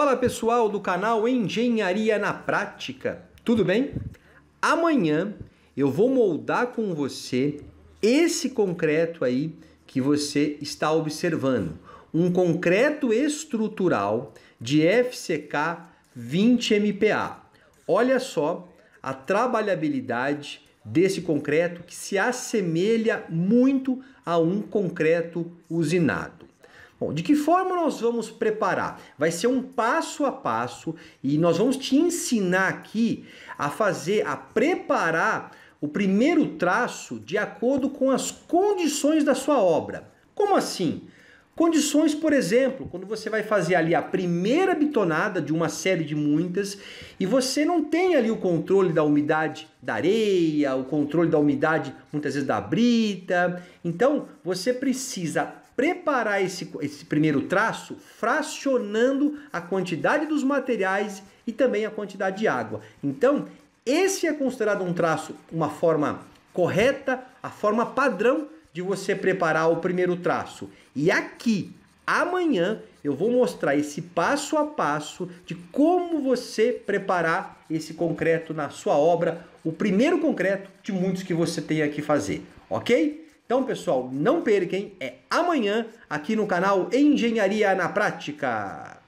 Fala pessoal do canal Engenharia na Prática, tudo bem? Amanhã eu vou moldar com você esse concreto aí que você está observando. Um concreto estrutural de FCK 20 MPa. Olha só a trabalhabilidade desse concreto que se assemelha muito a um concreto usinado. Bom, de que forma nós vamos preparar? Vai ser um passo a passo e nós vamos te ensinar aqui a fazer, a preparar o primeiro traço de acordo com as condições da sua obra. Como assim? Condições, por exemplo, quando você vai fazer ali a primeira bitonada de uma série de muitas e você não tem ali o controle da umidade da areia, o controle da umidade muitas vezes da brita. Então, você precisa preparar esse, esse primeiro traço fracionando a quantidade dos materiais e também a quantidade de água. Então, esse é considerado um traço, uma forma correta, a forma padrão de você preparar o primeiro traço. E aqui, amanhã, eu vou mostrar esse passo a passo de como você preparar esse concreto na sua obra, o primeiro concreto de muitos que você tem aqui fazer, ok? Então, pessoal, não percam, é amanhã aqui no canal Engenharia na Prática.